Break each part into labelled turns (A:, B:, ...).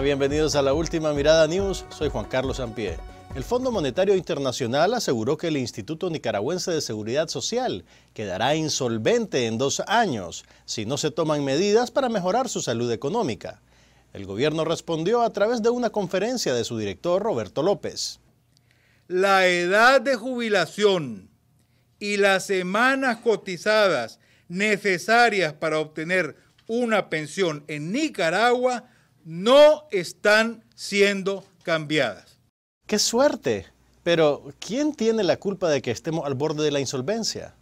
A: bienvenidos a la última mirada News. Soy Juan Carlos Ampie. El Fondo Monetario Internacional aseguró que el Instituto Nicaragüense de Seguridad Social quedará insolvente en dos años si no se toman medidas para mejorar su salud económica. El gobierno respondió a través de una conferencia de su director Roberto López.
B: La edad de jubilación y las semanas cotizadas necesarias para obtener una pensión en Nicaragua no están siendo cambiadas. ¡Qué suerte! Pero, ¿quién tiene la culpa de que estemos al borde de la insolvencia?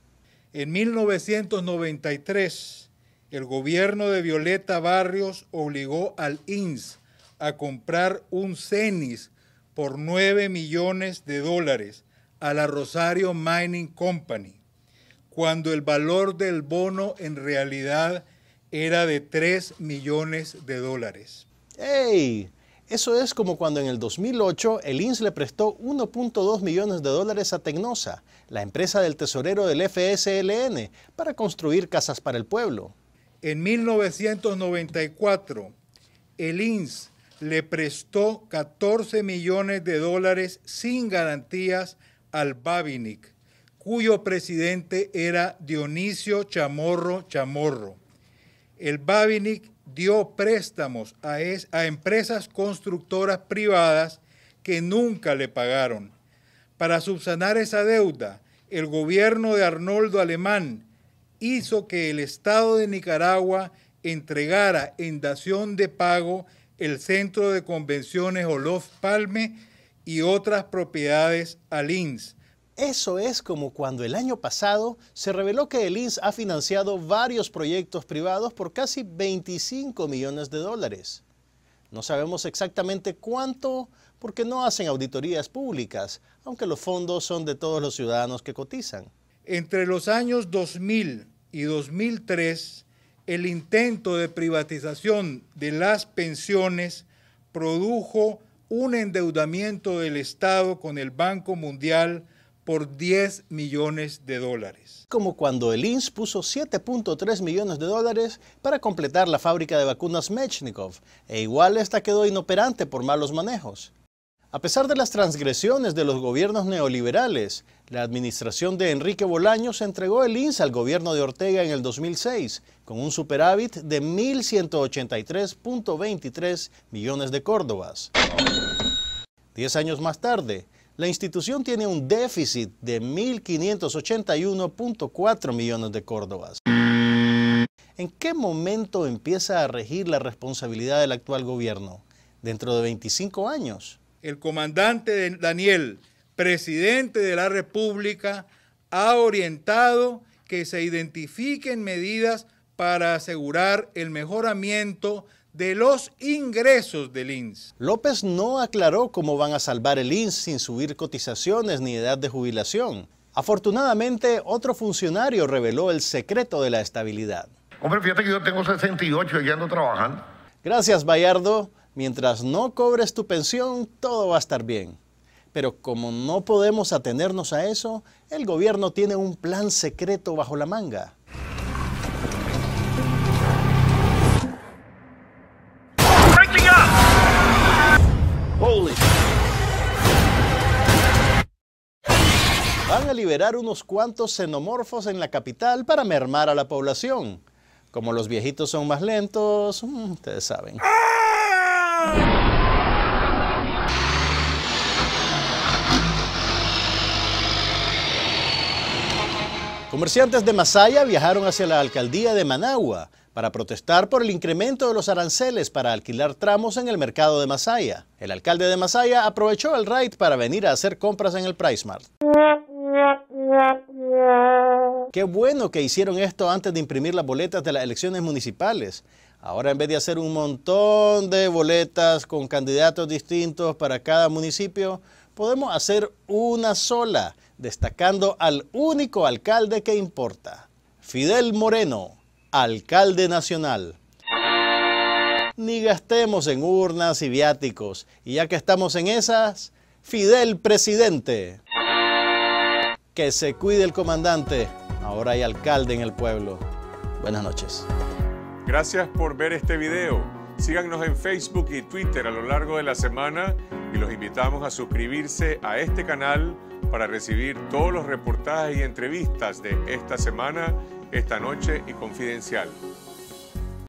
B: En 1993, el gobierno de Violeta Barrios obligó al INS a comprar un CENIS por 9 millones de dólares a la Rosario Mining Company, cuando el valor del bono en realidad era de 3 millones de dólares. ¡Ey! Eso es
A: como cuando en el 2008 el INS le prestó 1.2 millones de dólares a Tecnosa, la empresa del tesorero del FSLN, para construir casas para el pueblo.
B: En 1994, el INS le prestó 14 millones de dólares sin garantías al Babinic, cuyo presidente era Dionisio Chamorro Chamorro. El Babinic dio préstamos a, a empresas constructoras privadas que nunca le pagaron. Para subsanar esa deuda, el gobierno de Arnoldo Alemán hizo que el Estado de Nicaragua entregara en dación de pago el Centro de Convenciones Olof Palme y otras propiedades al INS eso es
A: como cuando el año pasado se reveló que el INS ha financiado varios proyectos privados por casi 25 millones de dólares. No sabemos exactamente cuánto porque no hacen auditorías públicas, aunque los fondos son de todos los ciudadanos
B: que cotizan. Entre los años 2000 y 2003, el intento de privatización de las pensiones produjo un endeudamiento del Estado con el Banco Mundial por 10 millones de dólares. Como cuando el INS puso 7.3 millones de dólares
A: para completar la fábrica de vacunas Mechnikov, e igual esta quedó inoperante por malos manejos. A pesar de las transgresiones de los gobiernos neoliberales, la administración de Enrique Bolaños entregó el INS al gobierno de Ortega en el 2006 con un superávit de 1.183.23 millones de córdobas. Diez años más tarde, la institución tiene un déficit de 1.581.4 millones de córdobas. ¿En qué momento empieza a regir la responsabilidad del actual gobierno? ¿Dentro de 25
B: años? El comandante Daniel, presidente de la República, ha orientado que se identifiquen medidas para asegurar el mejoramiento de los ingresos del INS. López
A: no aclaró cómo van a salvar el INS sin subir cotizaciones ni edad de jubilación. Afortunadamente, otro funcionario reveló el secreto de la estabilidad. Hombre, fíjate que yo tengo 68 y ya no trabajan. Gracias, Bayardo. Mientras no cobres tu pensión, todo va a estar bien. Pero como no podemos atenernos a eso, el gobierno tiene un plan secreto bajo la manga. liberar unos cuantos xenomorfos en la capital para mermar a la población. Como los viejitos son más lentos, mm, ustedes saben. Comerciantes de Masaya viajaron hacia la alcaldía de Managua para protestar por el incremento de los aranceles para alquilar tramos en el mercado de Masaya. El alcalde de Masaya aprovechó el raid para venir a hacer compras en el Price Mart. Qué bueno que hicieron esto antes de imprimir las boletas de las elecciones municipales. Ahora en vez de hacer un montón de boletas con candidatos distintos para cada municipio, podemos hacer una sola, destacando al único alcalde que importa. Fidel Moreno, alcalde nacional. Ni gastemos en urnas y viáticos, y ya que estamos en esas, Fidel presidente. Que se cuide el comandante. Ahora hay alcalde en el pueblo. Buenas noches.
B: Gracias por ver este video. Síganos en Facebook y Twitter a lo largo de la semana y los invitamos a suscribirse a este canal para recibir todos los reportajes y entrevistas de esta semana, esta noche y confidencial.